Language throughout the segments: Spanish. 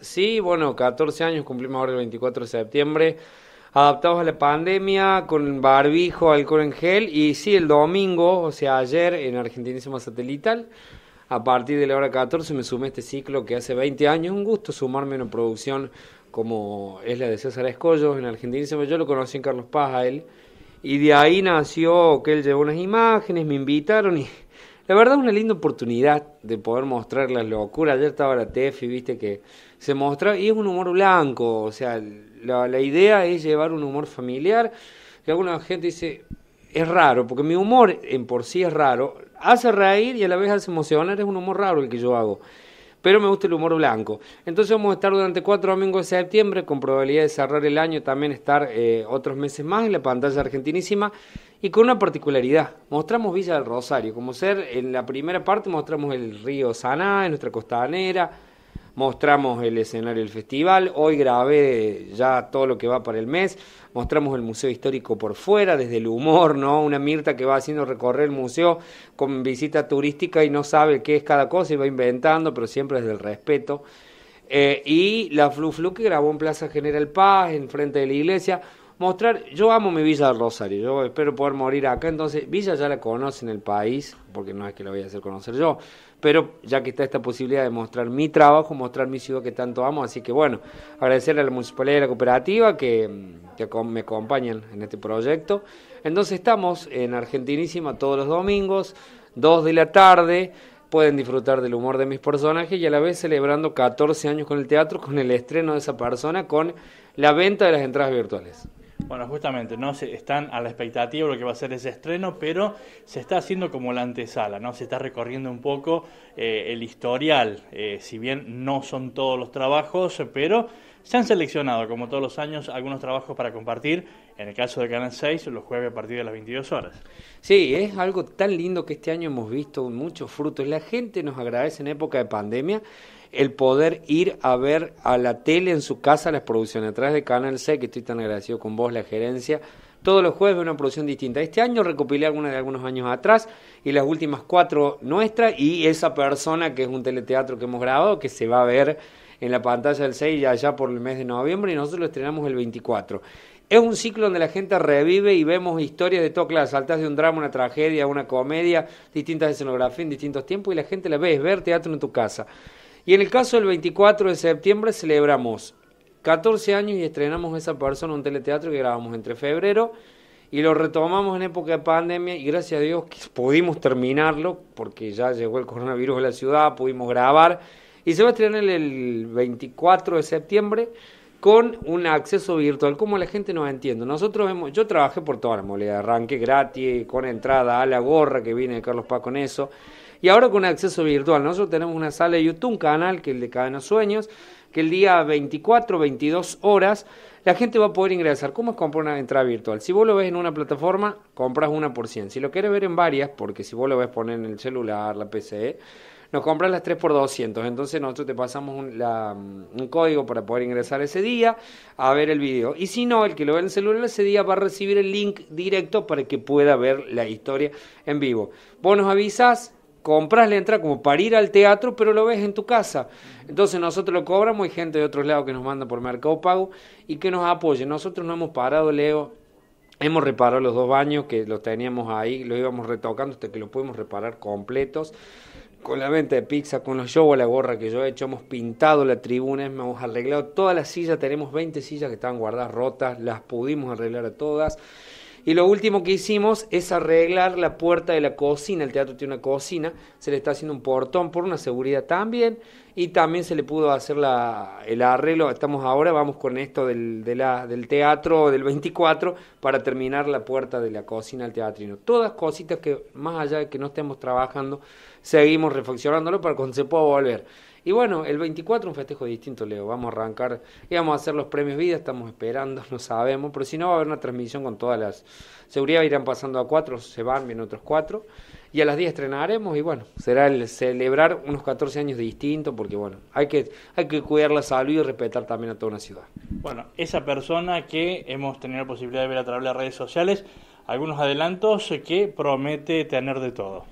Sí, bueno, 14 años cumplimos ahora el 24 de septiembre, adaptados a la pandemia, con barbijo, alcohol en gel, y sí, el domingo, o sea, ayer en Argentinísima Satelital, a partir de la hora 14 me sumé a este ciclo que hace 20 años, un gusto sumarme a una producción como es la de César Escollos en Argentinísima, yo lo conocí en Carlos Paz a él, y de ahí nació que él llevó unas imágenes, me invitaron y la verdad, es una linda oportunidad de poder mostrar las locuras. Ayer estaba la y viste que se mostraba, y es un humor blanco, o sea, la, idea es llevar un humor familiar. que alguna gente dice, es raro, porque mi humor en por sí es raro, hace reír y a la vez hace emocionar, es un humor raro el que yo hago pero me gusta el humor blanco. Entonces vamos a estar durante cuatro domingos de septiembre, con probabilidad de cerrar el año, también estar eh, otros meses más en la pantalla argentinísima, y con una particularidad, mostramos Villa del Rosario, como ser, en la primera parte mostramos el río Saná, en nuestra costanera, mostramos el escenario del festival, hoy grabé ya todo lo que va para el mes, mostramos el museo histórico por fuera, desde el humor, ¿no? Una Mirta que va haciendo recorrer el museo con visita turística y no sabe qué es cada cosa y va inventando, pero siempre desde el respeto. Eh, y la Flu Flu que grabó en Plaza General Paz, enfrente de la iglesia, mostrar, yo amo mi Villa del Rosario, yo espero poder morir acá, entonces Villa ya la conoce en el país, porque no es que la voy a hacer conocer yo, pero ya que está esta posibilidad de mostrar mi trabajo, mostrar mi ciudad que tanto amo, así que bueno, agradecerle a la municipalidad y a la cooperativa que, que me acompañan en este proyecto. Entonces estamos en Argentinísima todos los domingos, 2 de la tarde, pueden disfrutar del humor de mis personajes y a la vez celebrando 14 años con el teatro, con el estreno de esa persona, con la venta de las entradas virtuales. Bueno, justamente, ¿no? Se, están a la expectativa de lo que va a ser ese estreno, pero se está haciendo como la antesala, ¿no? Se está recorriendo un poco eh, el historial, eh, si bien no son todos los trabajos, pero se han seleccionado, como todos los años, algunos trabajos para compartir, en el caso de Canal 6, los jueves a partir de las 22 horas. Sí, es algo tan lindo que este año hemos visto muchos frutos. La gente nos agradece en época de pandemia el poder ir a ver a la tele en su casa las producciones a través de Canal C, que estoy tan agradecido con vos, la gerencia. Todos los jueves una producción distinta. Este año recopilé algunas de algunos años atrás y las últimas cuatro nuestras y esa persona que es un teleteatro que hemos grabado que se va a ver en la pantalla del 6 ya allá por el mes de noviembre y nosotros lo estrenamos el 24. Es un ciclo donde la gente revive y vemos historias de toda clase, saltas de un drama, una tragedia, una comedia, distintas escenografías en distintos tiempos y la gente la ve, es ver teatro en tu casa. Y en el caso del 24 de septiembre celebramos 14 años y estrenamos esa persona un teleteatro que grabamos entre febrero y lo retomamos en época de pandemia y gracias a Dios pudimos terminarlo porque ya llegó el coronavirus a la ciudad, pudimos grabar y se va a estrenar el 24 de septiembre con un acceso virtual, como la gente no entiende. Nosotros hemos, yo trabajé por toda la modalidad, arranque gratis, con entrada a la gorra que viene de Carlos Paco con eso. Y ahora con acceso virtual, nosotros tenemos una sala de YouTube, un canal que es el de Cadenos Sueños, que el día 24, 22 horas, la gente va a poder ingresar. ¿Cómo es comprar una entrada virtual? Si vos lo ves en una plataforma, compras una por 100. Si lo quieres ver en varias, porque si vos lo ves poner en el celular, la PC, nos compras las 3 por 200. Entonces nosotros te pasamos mm, un, código para poder ingresar ese día a ver el video. Y si no, el que lo ve en el celular ese día va a recibir el link directo para que pueda ver la historia en vivo. Vos nos avisas, compras la entrada como para ir al teatro, pero lo ves en tu casa. Entonces nosotros lo cobramos y gente de otros lados que nos manda por Mercado Pago y que nos apoye. Nosotros no hemos parado, Leo. Hemos reparado los dos baños que los teníamos ahí, los íbamos retocando hasta que los pudimos reparar completos. Con la venta de pizza, con los shows, la gorra que yo he hecho, hemos pintado la tribuna, hemos arreglado todas las sillas, tenemos 20 sillas que estaban guardadas rotas, las pudimos arreglar a todas. Y lo último que hicimos es arreglar la puerta de la cocina. El teatro tiene una cocina, se le está haciendo un portón por una seguridad también. Y también se le pudo hacer la, el arreglo. Estamos ahora, vamos con esto del, del teatro del 24 para terminar la puerta de la cocina al teatrino. Todas cositas que, más allá de que no estemos trabajando, seguimos refaccionándolo para cuando se pueda volver. Y bueno, el 24 un festejo distinto, Leo. Vamos a arrancar, vamos a hacer los premios vida, estamos esperando, no sabemos, pero si no va a haber una transmisión con todas las seguridad, irán pasando a cuatro, se van vienen otros cuatro. Y a las 10 estrenaremos y bueno, será el celebrar unos 14 años de distinto porque bueno, hay que, hay que cuidar la salud y respetar también a toda una ciudad. Bueno, esa persona que hemos tenido la posibilidad de ver a través de las redes sociales, algunos adelantos que promete tener de todo.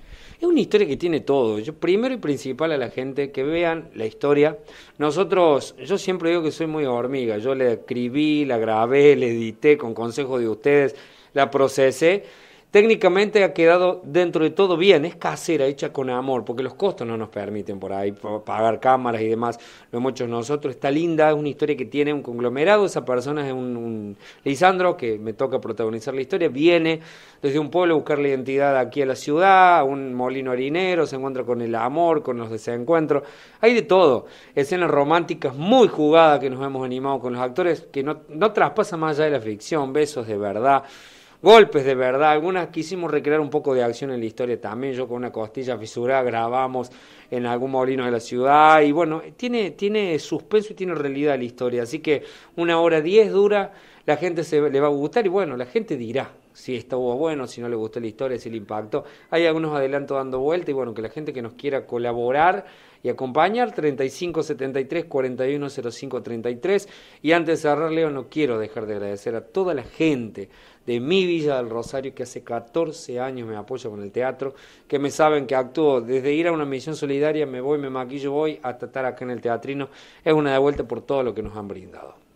Es una historia que tiene todo. Yo primero y principal a la gente que vean la historia. Nosotros, yo siempre digo que soy muy hormiga. Yo la escribí, la grabé, la edité con consejo de ustedes, la procesé Técnicamente ha quedado dentro de todo bien, es casera, hecha con amor, porque los costos no nos permiten por ahí pagar cámaras y demás. Lo hemos hecho nosotros, está linda, es una historia que tiene un conglomerado, esa persona es un, Lisandro, que me toca protagonizar la historia, viene desde un pueblo a buscar la identidad aquí a la ciudad, un molino harinero, se encuentra con el amor, con los desencuentros, hay de todo. Escenas románticas muy jugadas que nos hemos animado con los actores, que no, no traspasa más allá de la ficción, besos de verdad golpes de verdad, algunas quisimos recrear un poco de acción en la historia también, yo con una costilla fisurada grabamos en algún molino de la ciudad y bueno, tiene, tiene suspenso y tiene realidad la historia, así que una hora diez dura, la gente se le va a gustar y bueno, la gente dirá si estuvo bueno, si no le gustó la historia, si el impacto, Hay algunos adelantos dando vuelta y bueno, que la gente que nos quiera colaborar y acompañar, 3573 410533. Y antes de cerrar, Leo, no quiero dejar de agradecer a toda la gente de mi Villa del Rosario que hace 14 años me apoya con el teatro, que me saben que actúo desde ir a una misión solidaria, me voy, me maquillo, voy, hasta estar acá en el teatrino. Es una de vuelta por todo lo que nos han brindado.